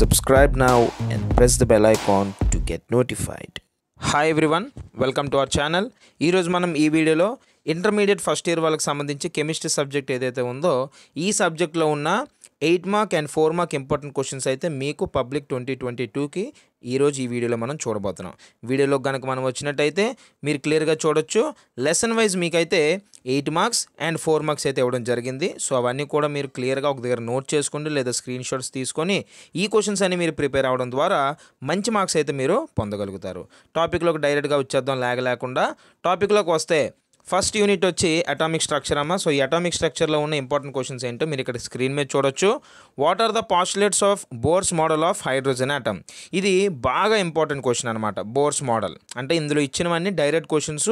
subscribe now and press the bell icon to get notified. Hi everyone, welcome to our channel. Here is manam intermediate first year వాళ్ళకి సంబంధించి chemistry subject ఏదైతే ఉందో ఈ సబ్జెక్ట్లో ఉన్న eight mark and four mark important questions అయితే మీకు public twenty twenty టూకి ఈరోజు ఈ వీడియోలో మనం చూడబోతున్నాం వీడియోలో కనుక మనం వచ్చినట్టయితే మీరు క్లియర్గా చూడొచ్చు లెసన్ వైజ్ మీకైతే eight marks and four marks అయితే ఇవ్వడం జరిగింది సో అవన్నీ కూడా మీరు క్లియర్గా ఒక దగ్గర నోట్ చేసుకోండి లేదా స్క్రీన్ షాట్స్ తీసుకొని ఈ క్వశ్చన్స్ అన్ని మీరు ప్రిపేర్ అవ్వడం ద్వారా మంచి మార్క్స్ అయితే మీరు పొందగలుగుతారు టాపిక్లోకి డైరెక్ట్గా వచ్చేద్దాం లేక లేకుండా టాపిక్లోకి వస్తే ఫస్ట్ యూనిట్ వచ్చి అటామిక్ స్ట్రక్చర్ అమ్మ సో ఈ అటామిక్ స్ట్రక్చర్లో ఉన్న ఇంపార్టెంట్ క్వశ్చన్స్ ఏంటో మీరు ఇక్కడ స్క్రీన్ మీద చూడొచ్చు what are the postulates of Bohr's model of hydrogen atom ఇది బాగా ఇంపార్టెంట్ క్వశ్చన్ అనమాట బోర్స్ మోడల్ అంటే ఇందులో ఇచ్చినవన్నీ డైరెక్ట్ క్వశ్చన్స్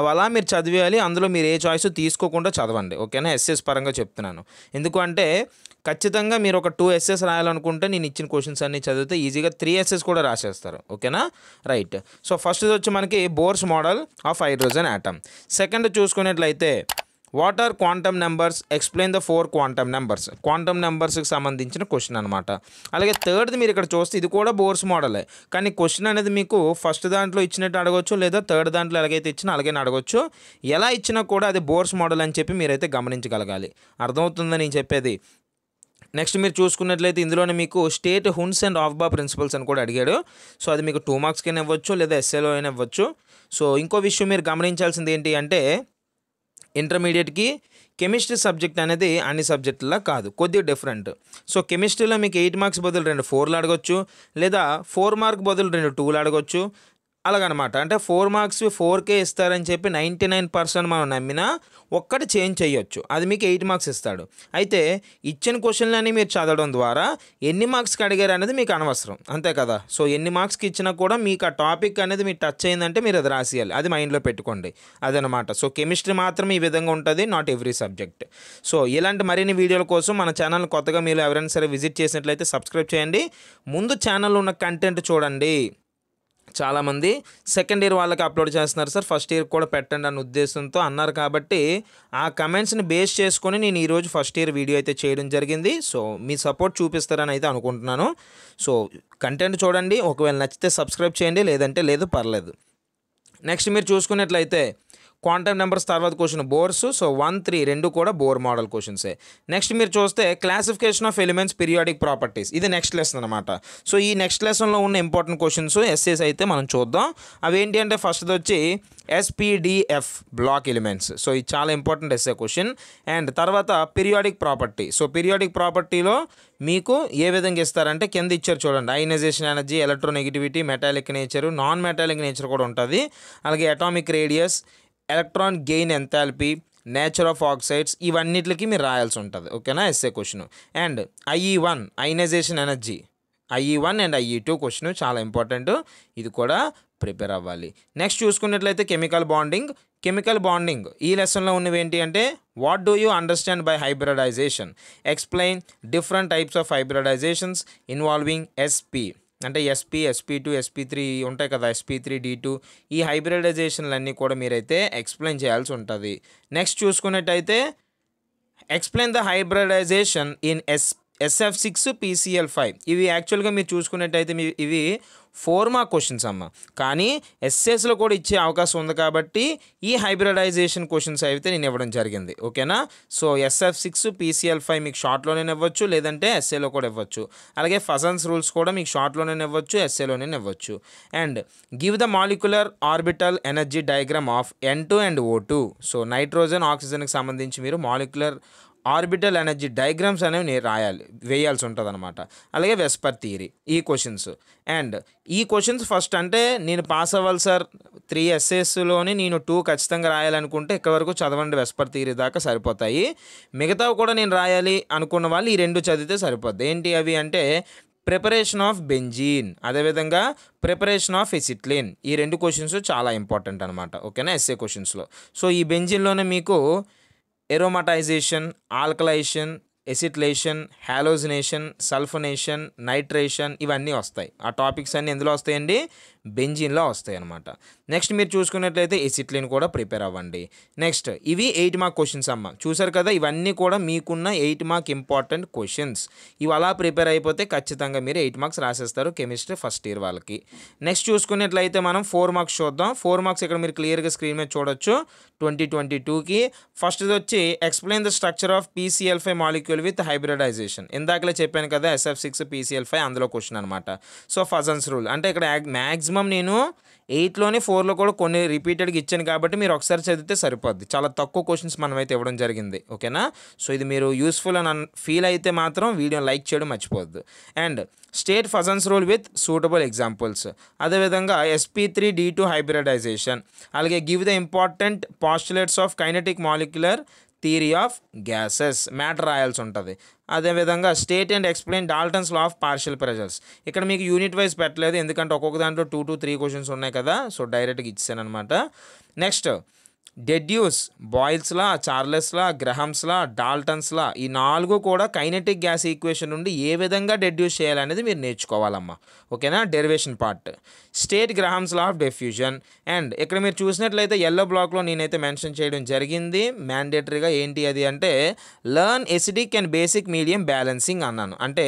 అవి అలా మీరు చదివేయాలి అందులో మీరు ఏ చాయిస్ తీసుకోకుండా చదవండి ఓకేనా ఎస్ఎస్ పరంగా చెప్తున్నాను ఎందుకంటే ఖచ్చితంగా మీరు ఒక టూ ఎస్ఎస్ రాయాలనుకుంటే నేను ఇచ్చిన క్వశ్చన్స్ అన్నీ చదివితే ఈజీగా త్రీ ఎస్ఎస్ కూడా రాసేస్తారు ఓకేనా రైట్ సో ఫస్ట్ వచ్చి మనకి Bohr's model of hydrogen atom second చూసుకున్నట్లయితే what are quantum numbers explain the four quantum numbers quantum నెంబర్స్కి సంబంధించిన క్వశ్చన్ అనమాట అలాగే థర్డ్ది మీరు ఇక్కడ చూస్తే ఇది కూడా బోర్స్ మోడలే కానీ క్వశ్చన్ అనేది మీకు ఫస్ట్ దాంట్లో ఇచ్చినట్టు అడగొచ్చు లేదా థర్డ్ దాంట్లో ఎలాగైతే ఇచ్చినా అలాగే అడగొచ్చు ఎలా ఇచ్చినా కూడా అది బోర్స్ మోడల్ అని చెప్పి మీరైతే గమనించగలగాలి అర్థమవుతుందని నేను చెప్పేది నెక్స్ట్ మీరు చూసుకున్నట్లయితే ఇందులోనే మీకు state Hund's and aufbau principles అని కూడా అడిగాడు సో అది మీకు టూ మార్క్స్కి అయినా ఇవ్వచ్చు లేదా ఎస్ఏలో అయినా ఇవ్వచ్చు సో ఇంకో విషయం మీరు గమనించాల్సింది ఏంటి అంటే ఇంటర్మీడియట్కి కెమిస్ట్రీ సబ్జెక్ట్ అనేది అన్ని సబ్జెక్టులా కాదు కొద్దిగా డిఫరెంట్ సో కెమిస్ట్రీలో మీకు ఎయిట్ మార్క్స్ బదులు రెండు ఫోర్లు అడగచ్చు లేదా ఫోర్ మార్క్ బదులు రెండు టూలు అడగచ్చు అలాగనమాట అంటే ఫోర్ మార్క్స్ ఫోర్ కే ఇస్తారని చెప్పి నైంటీ నైన్ పర్సెంట్ మనం నమ్మినా ఒక్కటి చేంజ్ చేయొచ్చు అది మీకు ఎయిట్ మార్క్స్ ఇస్తాడు అయితే ఇచ్చిన క్వశ్చన్లన్నీ మీరు చదవడం ద్వారా ఎన్ని మార్క్స్కి అడిగారు అనేది మీకు అనవసరం అంతే కదా సో ఎన్ని మార్క్స్కి ఇచ్చినా కూడా మీకు ఆ టాపిక్ అనేది మీరు టచ్ అయిందంటే మీరు అది రాసేయాలి అది మైండ్లో పెట్టుకోండి అదనమాట సో కెమిస్ట్రీ మాత్రం ఈ విధంగా ఉంటుంది నాట్ ఎవ్రీ సబ్జెక్ట్ సో ఇలాంటి మరిన్ని వీడియోల కోసం మన ఛానల్ కొత్తగా మీరు ఎవరైనా సరే విజిట్ చేసినట్లయితే సబ్స్క్రైబ్ చేయండి ముందు ఛానల్లో ఉన్న కంటెంట్ చూడండి చాలామంది సెకండ్ ఇయర్ వాళ్ళకి అప్లోడ్ చేస్తున్నారు సార్ ఫస్ట్ ఇయర్ కూడా పెట్టండి అన్న ఉద్దేశంతో అన్నారు కాబట్టి ఆ కమెంట్స్ని బేస్ చేసుకొని నేను ఈరోజు ఫస్ట్ ఇయర్ వీడియో అయితే చేయడం జరిగింది సో మీ సపోర్ట్ చూపిస్తారని అయితే అనుకుంటున్నాను సో కంటెంట్ చూడండి ఒకవేళ నచ్చితే సబ్స్క్రైబ్ చేయండి లేదంటే లేదు పర్లేదు నెక్స్ట్ మీరు చూసుకున్నట్లయితే క్వాంటమ్ నెంబర్స్ తర్వాత question Bohr's so one three రెండు కూడా బోర్ మోడల్ క్వశ్చన్సే నెక్స్ట్ మీరు చూస్తే classification of elements periodic properties ఇది నెక్స్ట్ లెసన్ అనమాట సో ఈ నెక్స్ట్ లెసన్లో ఉన్న ఇంపార్టెంట్ క్వశ్చన్స్ ఎస్ఏస్ అయితే మనం చూద్దాం అవి ఏంటి అంటే ఫస్ట్ది వచ్చి ఎస్పీడిఎఫ్ బ్లాక్ ఎలిమెంట్స్ సో ఇది చాలా ఇంపార్టెంట్ ఎస్ఏ క్వశ్చన్ అండ్ తర్వాత పీరియాడిక్ ప్రాపర్టీ సో పీరియాడిక్ ప్రాపర్టీలో మీకు ఏ విధంగా ఇస్తారంటే కింద ఇచ్చారు చూడండి ionization energy electronegativity metallic nature non metallic nature కూడా ఉంటుంది అలాగే atomic radius electron gain enthalpy nature of oxides ఇవన్నిటికి మీరు రాయాల్సి ఉంటుంది ఓకేనా SA question and IE one ionization energy IE one and IE two question చాలా ఇంపార్టెంట్ ఇది కూడా ప్రిపేర్ అవ్వాలి నెక్స్ట్ చూసుకున్నట్లయితే కెమికల్ బాండింగ్ కెమికల్ బాండింగ్ ఈ లెసన్లో ఉన్నవి ఏంటి అంటే what do you understand by hybridization explain different types of hybridizations involving SP అంటే SP SP two SP three ఉంటాయి కదా ఎస్పీ త్రీ డీ టూ ఈ హైబ్రిడైజేషన్లన్నీ కూడా మీరైతే ఎక్స్ప్లెయిన్ చేయాల్సి ఉంటుంది నెక్స్ట్ చూసుకున్నట్టయితే explain the hybridization in S SF six PCl five ఇవి యాక్చువల్గా మీరు చూసుకున్నట్టయితే మీ ఇవి ఫోర్ మార్క్ క్వశ్చన్స్ అమ్మ కానీ ఎస్ఎస్లో కూడా ఇచ్చే అవకాశం ఉంది కాబట్టి ఈ హైబ్రిడైజేషన్ క్వశ్చన్స్ అయితే నేను ఇవ్వడం జరిగింది ఓకేనా so SF six PCl five మీకు షార్ట్లోనే ఇవ్వచ్చు లేదంటే ఎస్ఏలో కూడా ఇవ్వచ్చు అలాగే ఫజన్స్ రూల్స్ కూడా మీకు షార్ట్లోనే ఇవ్వచ్చు ఎస్ఏలోనే ఇవ్వచ్చు and give the molecular orbital energy diagram of N two and O two so nitrogen ఆక్సిజన్కి సంబంధించి మీరు మాలిక్యులర్ ఆర్బిటల్ ఎనర్జీ డయాగ్రామ్స్ అనేవి రాయాలి వేయాల్సి ఉంటుంది అనమాట అలాగే వెస్పర్ థియరీ ఈ క్వశ్చన్స్ అండ్ ఈ క్వశ్చన్స్ ఫస్ట్ అంటే నేను పాస్ అవ్వాలి సార్ త్రీ ఎస్ఎస్లోని నేను టూ ఖచ్చితంగా రాయాలనుకుంటే ఇక్కడ వరకు చదవండి వెస్పర్ థియరీ దాకా సరిపోతాయి మిగతావి కూడా నేను రాయాలి అనుకున్న వాళ్ళు ఈ రెండు చదివితే సరిపోద్ది ఏంటి అవి అంటే ప్రిపరేషన్ ఆఫ్ బెంజీన్ అదేవిధంగా ప్రిపరేషన్ ఆఫ్ ఎసిట్లిన్ ఈ రెండు క్వశ్చన్స్ చాలా ఇంపార్టెంట్ అనమాట ఓకేనా ఎస్ఏ క్వశ్చన్స్లో సో ఈ బెంజిన్లోనే మీకు ఎరోమటైజేషన్ ఆల్కలైషన్ ఎసిట్లేషన్ హ్యాలోజినేషన్ సల్ఫనేషన్ నైట్రేషన్ ఇవన్నీ వస్తాయి ఆ టాపిక్స్ అన్నీ ఎందులో వస్తాయండి బెంజిన్లో వస్తాయి అనమాట నెక్స్ట్ మీరు చూసుకున్నట్లయితే ఎసిట్లిన్ కూడా ప్రిపేర్ అవ్వండి నెక్స్ట్ ఇవి ఎయిట్ మార్క్ క్వశ్చన్స్ అమ్మ చూసారు కదా ఇవన్నీ కూడా మీకున్న ఎయిట్ మార్క్ ఇంపార్టెంట్ క్వశ్చన్స్ ఇవి అలా ప్రిపేర్ అయిపోతే ఖచ్చితంగా మీరు ఎయిట్ మార్క్స్ రాసేస్తారు కెమిస్ట్రీ ఫస్ట్ ఇయర్ వాళ్ళకి నెక్స్ట్ చూసుకున్నట్లయితే మనం ఫోర్ మార్క్స్ చూద్దాం ఫోర్ మార్క్స్ ఇక్కడ మీరు క్లియర్గా స్క్రీన్ మీద చూడొచ్చు ట్వంటీ ట్వంటీ టూకి ఫస్ట్ది వచ్చి explain the structure of PCl five molecule with hybridization ఇందాకలే చెప్పాను కదా ఎస్ఎఫ్ సిక్స్ పీసీఎల్ ఫైవ్ అందులో క్వశ్చన్ అనమాట సో ఫజన్స్ రూల్ అంటే ఇక్కడ మ్యాక్సిమం మినిమం నేను ఎయిట్లోనే ఫోర్లో కూడా కొన్ని రిపీటెడ్గా ఇచ్చాను కాబట్టి మీరు ఒకసారి చదివితే సరిపోద్ది చాలా తక్కువ క్వశ్చన్స్ మనమైతే ఇవ్వడం జరిగింది ఓకేనా సో ఇది మీరు యూస్ఫుల్ అని ఫీల్ అయితే మాత్రం వీడియో లైక్ చేయడం మర్చిపోద్దు and state Fajans rule with suitable examples అదేవిధంగా SP three D two hybridization అలాగే give the important postulates of kinetic molecular theory of gases matter రాయాల్సి ఉంటుంది అదేవిధంగా state and explain Dalton's law of partial pressures ఇక్కడ మీకు unit wise పెట్టలేదు ఎందుకంటే ఒక్కొక్క దాంట్లో టూ టూ త్రీ క్వశ్చన్స్ ఉన్నాయి కదా సో డైరెక్ట్గా ఇచ్చాను అనమాట నెక్స్ట్ డెడ్యూస్ బాయిల్స్లా చార్లెస్లా గ్రహమ్స్లా డాల్టన్స్లా ఈ నాలుగు కూడా కైనెటిక్ గ్యాస్ ఈక్వేషన్ నుండి ఏ విధంగా డెడ్యూస్ చేయాలనేది మీరు నేర్చుకోవాలమ్మా ఓకేనా derivation part state Graham's law of diffusion and ఇక్కడ మీరు చూసినట్లయితే ఎల్లో బ్లాక్లో నేనైతే మెన్షన్ చేయడం జరిగింది మ్యాండేటరీగా ఏంటి అది అంటే learn acidic and basic medium balancing అన్నాను అంటే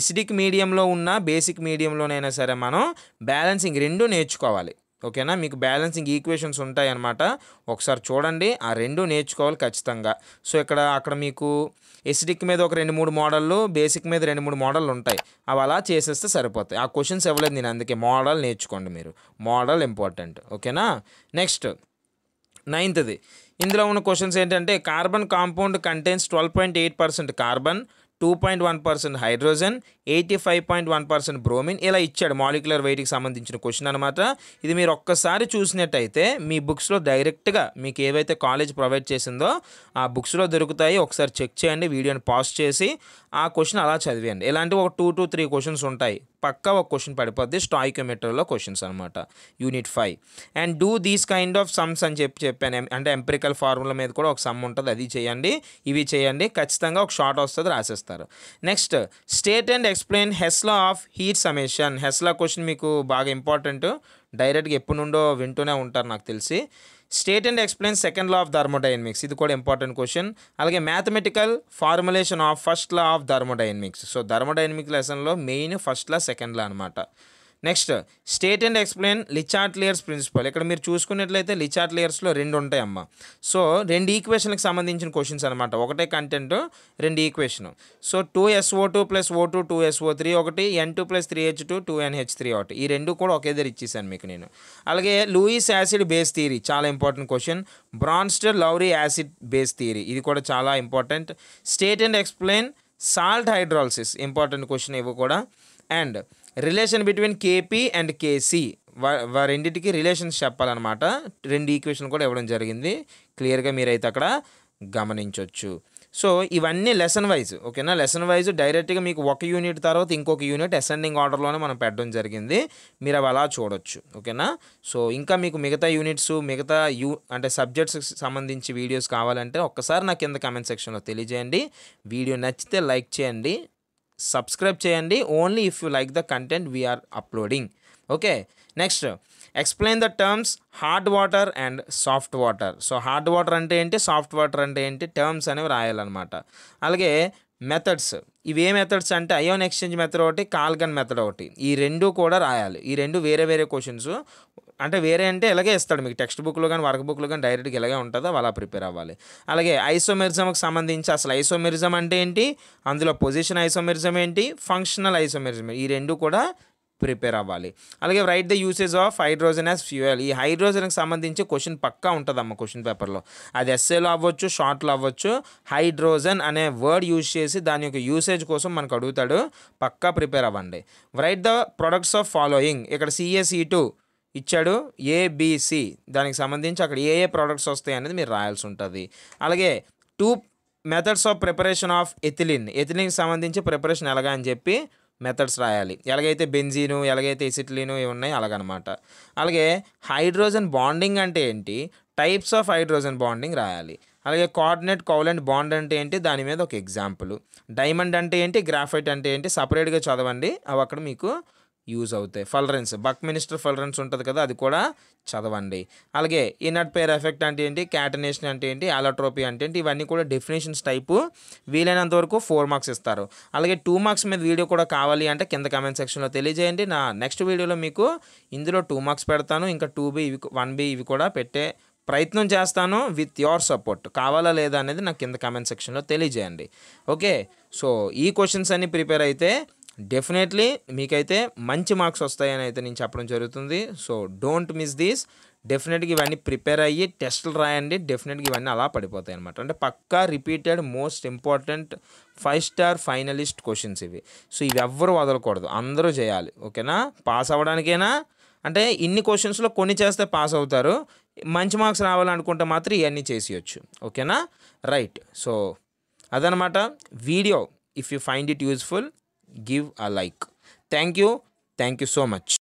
ఎసిడిక్ మీడియంలో ఉన్న బేసిక్ మీడియంలోనైనా సరే మనం బ్యాలెన్సింగ్ రెండు నేర్చుకోవాలి ఓకేనా మీకు బ్యాలెన్సింగ్ ఈక్వేషన్స్ ఉంటాయి ఒకసారి చూడండి ఆ రెండు నేర్చుకోవాలి ఖచ్చితంగా సో ఇక్కడ అక్కడ మీకు ఎసిడిక్ మీద ఒక రెండు మూడు మోడళ్ళు బేసిక్ మీద రెండు మూడు మోడళ్ళు ఉంటాయి అవి అలా చేసేస్తే సరిపోతాయి ఆ క్వశ్చన్స్ ఇవ్వలేదు నేను అందుకే మోడల్ నేర్చుకోండి మీరు మోడల్ ఇంపార్టెంట్ ఓకేనా నెక్స్ట్ నైన్త్ది ఇందులో ఉన్న క్వశ్చన్స్ ఏంటంటే carbon compound contents twelve point eight percent carbon two point one percent hydrogen eighty five point one percent bromine ఇలా ఇచ్చాడు మాలిక్యులర్ వెయిట్కి సంబంధించిన క్వశ్చన్ అనమాట ఇది మీరు ఒక్కసారి చూసినట్టయితే మీ బుక్స్లో డైరెక్ట్గా మీకు ఏవైతే కాలేజ్ ప్రొవైడ్ చేసిందో ఆ బుక్స్లో దొరుకుతాయి ఒకసారి చెక్ చేయండి వీడియోని పాస్ చేసి ఆ క్వశ్చన్ అలా చదివేయండి ఇలాంటివి ఒక టూ టు త్రీ క్వశ్చన్స్ ఉంటాయి పక్కా ఒక క్వశ్చన్ పడిపోద్ది స్టాయికోమెట్రీలో క్వశ్చన్స్ అనమాట unit five and do these kind of sums అని చెప్పి చెప్పాను అంటే ఎంపరికల్ ఫార్ములా మీద కూడా ఒక సమ్ ఉంటుంది అది చేయండి ఇవి చేయండి ఖచ్చితంగా ఒక షార్ట్ వస్తుంది రాసేస్తారు next state and explain Hess law of heat summation Hess law question మీకు బాగా ఇంపార్టెంట్ డైరెక్ట్గా ఎప్పటి నుండో వింటూనే ఉంటారు నాకు తెలిసి state and explain second law of thermodynamics ఇది కూడా ఇంపార్టెంట్ క్వశ్చన్ అలాగే mathematical formulation of first law of thermodynamics so thermodynamic లెసన్లో main first law second law అనమాట next state and explain Le Chatelier's principle ఇక్కడ మీరు చూసుకున్నట్లయితే లిచార్ట్ లేయర్స్లో రెండు అమ్మ సో రెండు ఈక్వేషన్కి సంబంధించిన క్వశ్చన్స్ అనమాట ఒకటే కంటెంట్ రెండు equation so two SO two plus O two two SO three ఒకటి N two plus three H two two N H three ఒకటి ఈ రెండు కూడా ఒకే దగ్గర ఇచ్చేసాను మీకు నేను అలాగే లూయిస్ యాసిడ్ బేస్ థియరీ చాలా important question Bronsted Lowry acid base theory ఇది కూడా చాలా important state and explain salt hydrolysis important question ఇవి కూడా and relation between KP and KC వారింటికి రిలేషన్స్ చెప్పాలన్నమాట రెండు ఈక్వేషన్ కూడా ఇవ్వడం జరిగింది క్లియర్గా మీరైతే అక్కడ గమనించవచ్చు సో ఇవన్నీ లెసన్ వైజ్ ఓకేనా లెసన్ వైజ్ డైరెక్ట్గా మీకు ఒక యూనిట్ తర్వాత ఇంకొక యూనిట్ అసెండింగ్ ఆర్డర్లోనే మనం పెట్టడం జరిగింది మీరు అవి అలా చూడొచ్చు ఓకేనా సో ఇంకా మీకు మిగతా యూనిట్స్ మిగతా యూ అంటే సబ్జెక్ట్స్కి సంబంధించి వీడియోస్ కావాలంటే ఒక్కసారి నాకు కింద కామెంట్ సెక్షన్లో తెలియజేయండి వీడియో నచ్చితే లైక్ చేయండి సబ్స్క్రైబ్ చేయండి only if you like the content we are uploading okay next explain the terms hard water and soft water so hard water అంటే ఏంటి సాఫ్ట్ వాటర్ అంటే ఏంటి టర్మ్స్ అనేవి రాయాలన్నమాట అలాగే మెథడ్స్ ఇవి ఏ మెథడ్స్ అంటే అయోన్ ఎక్స్చేంజ్ మెథడ్ ఒకటి కాల్గన్ మెథడ్ ఒకటి ఈ రెండు కూడా రాయాలి ఈ రెండు వేరే వేరే క్వశ్చన్స్ అంటే వేరే అంటే ఇలాగే ఇస్తాడు మీకు టెక్స్ట్ బుక్లో కానీ వర్క్ బుక్లో కానీ డైరెక్ట్గా ఇలాగే ఉంటుందో అలా ప్రిపేర్ అవ్వాలి అలాగే ఐసోమెరిజంకి సంబంధించి అసలు ఐసోమెరిజం అంటే ఏంటి అందులో పొజిషన్ ఐసోమెరిజం ఏంటి ఫంక్షనల్ ఐసోమెరిజం ఈ రెండు కూడా ప్రిపేర్ అవ్వాలి అలాగే write the usage of hydrogen as fuel ఈ హైడ్రోజన్కి సంబంధించి క్వశ్చన్ పక్కా ఉంటుంది అమ్మ క్వశ్చన్ పేపర్లో అది ఎస్ఏలో అవ్వచ్చు షార్ట్లో అవ్వచ్చు హైడ్రోజన్ అనే వర్డ్ యూజ్ చేసి దాని యొక్క యూసేజ్ కోసం మనకు అడుగుతాడు పక్కా ప్రిపేర్ అవ్వండి write the products of following ఇక్కడ సిఎస్ఈ టూ ఇచ్చాడు ఏబిసి దానికి సంబంధించి అక్కడ ఏ ఏ ప్రోడక్ట్స్ వస్తాయి అనేది మీరు రాయాల్సి ఉంటుంది అలాగే two methods of preparation of ethylene ఎథిలిన్కి సంబంధించి ప్రిపరేషన్ ఎలాగా అని చెప్పి మెథడ్స్ రాయాలి ఎలాగైతే బెంజీను ఎలాగైతే ఎసిట్లీను ఇవి ఉన్నాయి అలాగనమాట అలాగే హైడ్రోజన్ బాండింగ్ అంటే ఏంటి టైప్స్ ఆఫ్ హైడ్రోజన్ బాండింగ్ రాయాలి అలాగే కోఆర్డినేట్ కోవలెంట్ బాండ్ అంటే ఏంటి దాని మీద ఒక ఎగ్జాంపుల్ డైమండ్ అంటే ఏంటి గ్రాఫైట్ అంటే ఏంటి సపరేట్గా చదవండి అవి అక్కడ మీకు యూజ్ అవుతాయి ఫలరెన్స్ బక్ మినిస్టర్ ఫలరెన్స్ ఉంటుంది కదా అది కూడా చదవండి అలాగే ఇన్నట్ పేర్ ఎఫెక్ట్ అంటే ఏంటి క్యాటనేషన్ అంటే ఏంటి అలట్రోపీ అంటే ఏంటి ఇవన్నీ కూడా డెఫినేషన్స్ టైపు వీలైనంత వరకు ఫోర్ మార్క్స్ ఇస్తారు అలాగే టూ మార్క్స్ మీద వీడియో కూడా కావాలి అంటే కింద కామెంట్ సెక్షన్లో తెలియజేయండి నా నెక్స్ట్ వీడియోలో మీకు ఇందులో టూ మార్క్స్ పెడతాను ఇంకా టూ బి ఇవి వన్ బి ఇవి కూడా పెట్టే ప్రయత్నం చేస్తాను విత్ యువర్ సపోర్ట్ కావాలా లేదా అనేది నాకు కింద కామెంట్ సెక్షన్లో తెలియజేయండి ఓకే సో ఈ క్వశ్చన్స్ అన్నీ ప్రిపేర్ అయితే డెఫినెట్లీ మీకైతే మంచి మార్క్స్ వస్తాయని అయితే నేను చెప్పడం జరుగుతుంది సో డోంట్ మిస్ దీస్ డెఫినెట్గా ఇవన్నీ ప్రిపేర్ అయ్యి టెస్టులు రాయండి డెఫినెట్గా ఇవన్నీ అలా పడిపోతాయి అనమాట అంటే పక్కా repeated most important five star finalist questions ఇవి సో ఇవి ఎవ్వరు వదలకూడదు అందరూ చేయాలి ఓకేనా పాస్ అవ్వడానికైనా అంటే ఇన్ని క్వశ్చన్స్లో కొన్ని చేస్తే పాస్ అవుతారు మంచి మార్క్స్ రావాలనుకుంటే మాత్రం ఇవన్నీ చేసేయచ్చు ఓకేనా రైట్ సో అదనమాట video if you find it useful give a like thank you thank you so much